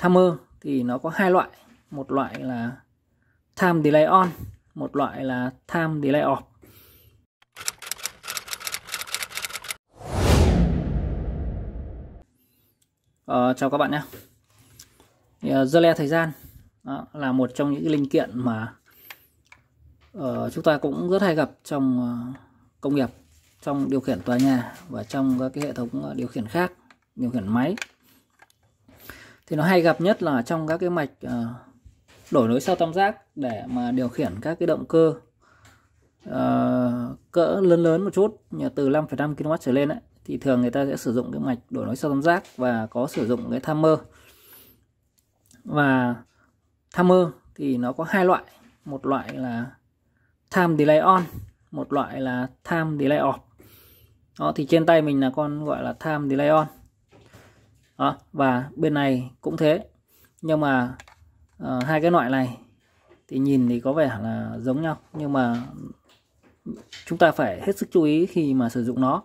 Tham timer thì nó có hai loại một loại là time delay on một loại là time delay off ờ, chào các bạn nhé thì, uh, ờ, delay thời gian đó, là một trong những linh kiện mà uh, chúng ta cũng rất hay gặp trong uh, công nghiệp trong điều khiển tòa nhà và trong các cái hệ thống điều khiển khác điều khiển máy thì nó hay gặp nhất là trong các cái mạch ờ, đổi nối sau tam giác để mà điều khiển các cái động cơ ờ, cỡ lớn lớn một chút từ 5,5 kW trở lên ấy, thì thường người ta sẽ sử dụng cái mạch đổi nối sau tam giác và có sử dụng cái tham mơ và tham mơ thì nó có hai loại một loại là time delay on một loại là time delay off đó thì trên tay mình là con gọi là time delay on đó và bên này cũng thế nhưng mà uh, hai cái loại này thì nhìn thì có vẻ là giống nhau nhưng mà chúng ta phải hết sức chú ý khi mà sử dụng nó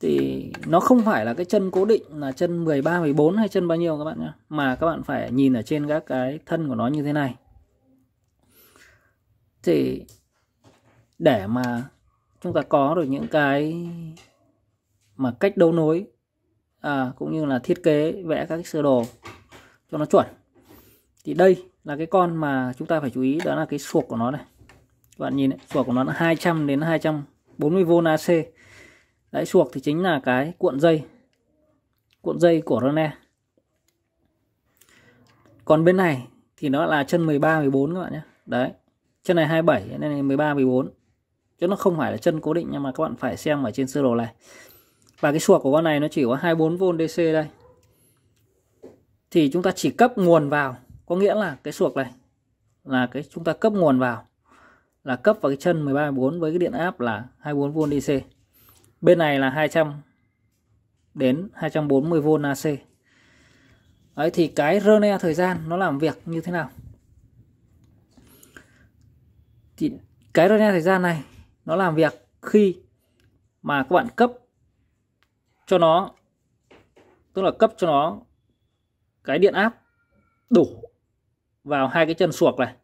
thì nó không phải là cái chân cố định là chân 13, 14 hay chân bao nhiêu các bạn nhé mà các bạn phải nhìn ở trên các cái thân của nó như thế này thì để mà chúng ta có được những cái mà cách đấu nối à, cũng như là thiết kế vẽ các cái sơ đồ cho nó chuẩn thì đây là cái con mà chúng ta phải chú ý đó là cái suộc của nó này các bạn nhìn đấy, suộc của nó là 200 đến 240V AC đấy suộc thì chính là cái cuộn dây cuộn dây của Rene còn bên này thì nó là chân 13 14 các bạn nhé đấy chân này 27 nên này 13 14 chứ nó không phải là chân cố định nhưng mà các bạn phải xem ở trên sơ đồ này và cái suộc của con này nó chỉ có 24V DC đây thì chúng ta chỉ cấp nguồn vào có nghĩa là cái suộc này là cái chúng ta cấp nguồn vào là cấp vào cái chân 13 14 với cái điện áp là 24V DC bên này là 200 đến 240V AC Đấy, thì cái Rene thời gian nó làm việc như thế nào thì cái Rene thời gian này nó làm việc khi mà các bạn cấp cho nó tức là cấp cho nó cái điện áp đủ vào hai cái chân suộc này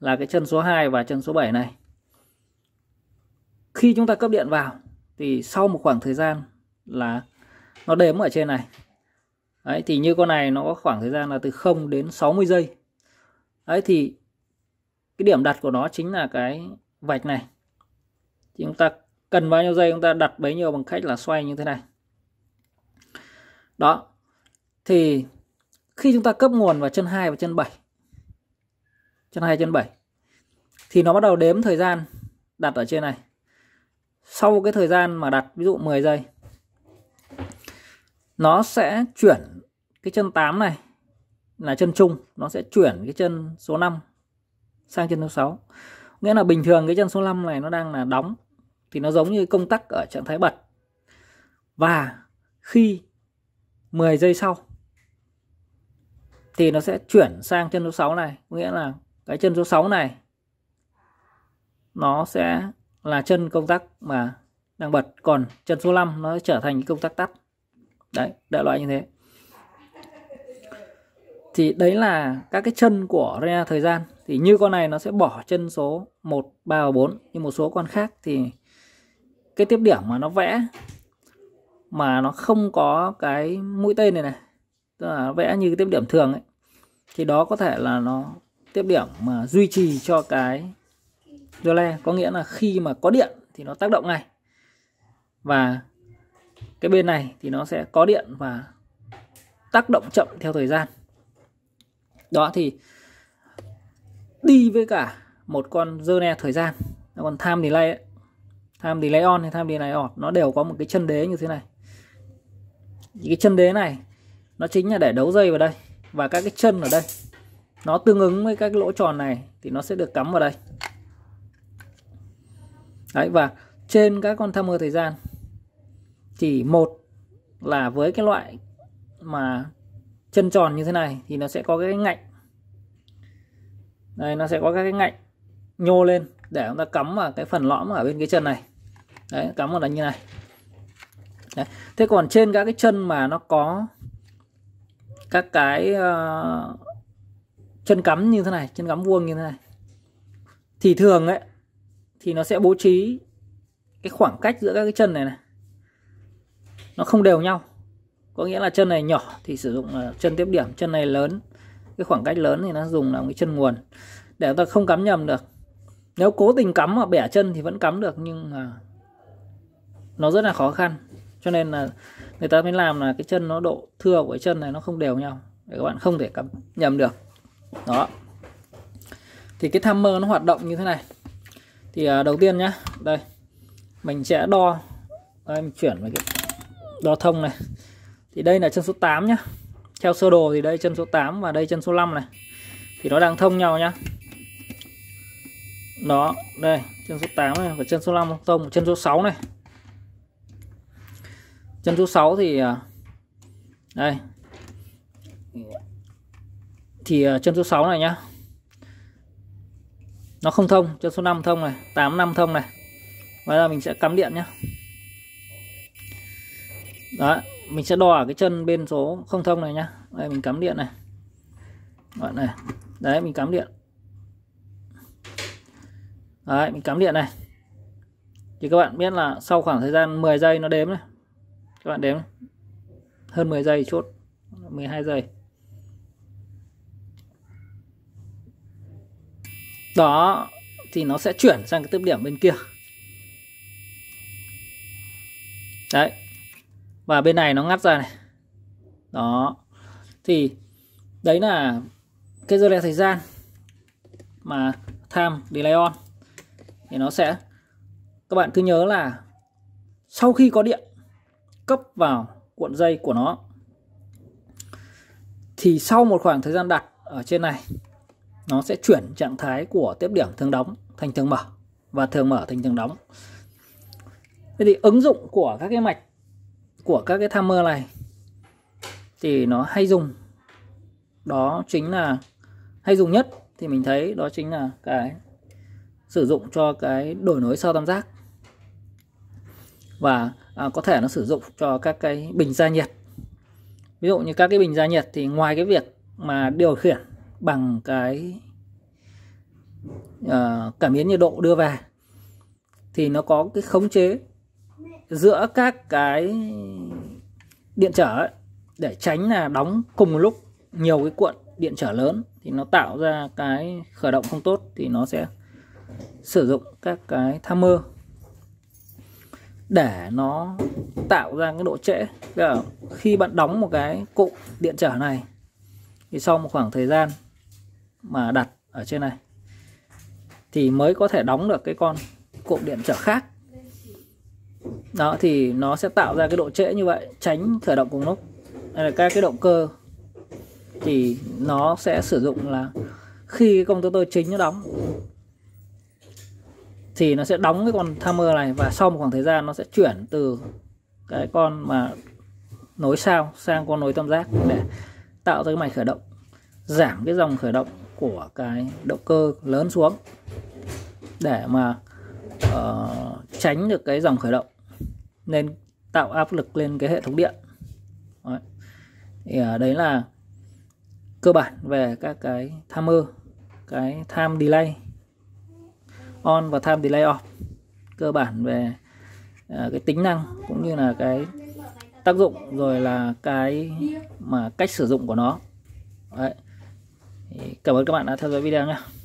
là cái chân số 2 và chân số 7 này. Khi chúng ta cấp điện vào thì sau một khoảng thời gian là nó đếm ở trên này. Đấy thì như con này nó có khoảng thời gian là từ 0 đến 60 giây. Đấy thì cái điểm đặt của nó chính là cái vạch này. Thì chúng ta cần bao nhiêu giây chúng ta đặt bấy nhiêu bằng cách là xoay như thế này đó thì khi chúng ta cấp nguồn vào chân 2 và chân 7 chân 2 chân 7 thì nó bắt đầu đếm thời gian đặt ở trên này sau cái thời gian mà đặt ví dụ 10 giây nó sẽ chuyển cái chân 8 này là chân trung nó sẽ chuyển cái chân số 5 sang chân số 6 nghĩa là bình thường cái chân số 5 này nó đang là đóng thì nó giống như công tắc ở trạng thái bật và khi 10 giây sau thì nó sẽ chuyển sang chân số 6 này nghĩa là cái chân số 6 này nó sẽ là chân công tắc mà đang bật còn chân số 5 nó trở thành công tắc tắt đấy đại loại như thế thì đấy là các cái chân của Rena thời gian thì như con này nó sẽ bỏ chân số 1, 3 và 4 nhưng một số con khác thì cái tiếp điểm mà nó vẽ mà nó không có cái mũi tên này này tức là vẽ như tiếp điểm thường ấy thì đó có thể là nó tiếp điểm mà duy trì cho cái rơ le có nghĩa là khi mà có điện thì nó tác động ngay và cái bên này thì nó sẽ có điện và tác động chậm theo thời gian đó thì đi với cả một con dơ ne thời gian còn tham delay lay time delay on hay time delay off nó đều có một cái chân đế như thế này cái chân đế này nó chính là để đấu dây vào đây và các cái chân ở đây nó tương ứng với các lỗ tròn này thì nó sẽ được cắm vào đây đấy và trên các con tham mơ thời gian thì một là với cái loại mà chân tròn như thế này thì nó sẽ có cái ngạnh đây nó sẽ có các cái ngạnh nhô lên để chúng ta cắm vào cái phần lõm ở bên cái chân này đấy cắm vào là như này Đấy. thế còn trên các cái chân mà nó có các cái uh, chân cắm như thế này chân cắm vuông như thế này thì thường ấy thì nó sẽ bố trí cái khoảng cách giữa các cái chân này này nó không đều nhau có nghĩa là chân này nhỏ thì sử dụng là chân tiếp điểm chân này lớn cái khoảng cách lớn thì nó dùng là cái chân nguồn để ta không cắm nhầm được nếu cố tình cắm mà bẻ chân thì vẫn cắm được nhưng mà nó rất là khó khăn cho nên là người ta mới làm là cái chân nó độ thưa của cái chân này nó không đều nhau để các bạn không thể cắm nhầm được đó thì cái tham mơ nó hoạt động như thế này thì à, đầu tiên nhá đây mình sẽ đo đây, mình chuyển với cái đo thông này thì đây là chân số 8 nhá theo sơ đồ thì đây chân số 8 và đây chân số 5 này thì nó đang thông nhau nhá đó đây chân số 8 này và chân số 5 thông chân số 6 này chân số 6 thì à, đây thì à, chân số 6 này nhá nó không thông chân số 5 thông này 8 5 thông này và là mình sẽ cắm điện nhá đó mình sẽ đo ở cái chân bên số không thông này nhá đây mình cắm điện này bạn này đấy mình cắm điện đấy mình cắm điện này thì các bạn biết là sau khoảng thời gian 10 giây nó đếm này các bạn đếm hơn 10 giây chốt 12 giây đó thì nó sẽ chuyển sang cái tiếp điểm bên kia đấy và bên này nó ngắt ra này đó thì đấy là cái giờ thời gian mà time delay on thì nó sẽ các bạn cứ nhớ là sau khi có điện cấp vào cuộn dây của nó thì sau một khoảng thời gian đặt ở trên này nó sẽ chuyển trạng thái của tiếp điểm thường đóng thành thường mở và thường mở thành thường đóng thế thì ứng dụng của các cái mạch của các cái tham mơ này thì nó hay dùng đó chính là hay dùng nhất thì mình thấy đó chính là cái sử dụng cho cái đổi nối sau tam giác và à, có thể nó sử dụng cho các cái bình gia nhiệt ví dụ như các cái bình gia nhiệt thì ngoài cái việc mà điều khiển bằng cái uh, cảm biến nhiệt độ đưa về thì nó có cái khống chế giữa các cái điện trở ấy, để tránh là đóng cùng một lúc nhiều cái cuộn điện trở lớn thì nó tạo ra cái khởi động không tốt thì nó sẽ sử dụng các cái tham mơ để nó tạo ra cái độ trễ Để khi bạn đóng một cái cụ điện trở này thì sau một khoảng thời gian mà đặt ở trên này thì mới có thể đóng được cái con cụ điện trở khác đó thì nó sẽ tạo ra cái độ trễ như vậy tránh khởi động cùng lúc hay là các cái động cơ thì nó sẽ sử dụng là khi công tơ tơ chính nó đóng thì nó sẽ đóng cái con timer này và sau một khoảng thời gian nó sẽ chuyển từ cái con mà nối sao sang con nối tam giác để tạo ra cái mạch khởi động giảm cái dòng khởi động của cái động cơ lớn xuống để mà uh, tránh được cái dòng khởi động nên tạo áp lực lên cái hệ thống điện đấy, thì, uh, đấy là cơ bản về các cái timer cái time delay on và time delay off cơ bản về à, cái tính năng cũng như là cái tác dụng rồi là cái mà cách sử dụng của nó Đấy. cảm ơn các bạn đã theo dõi video nhé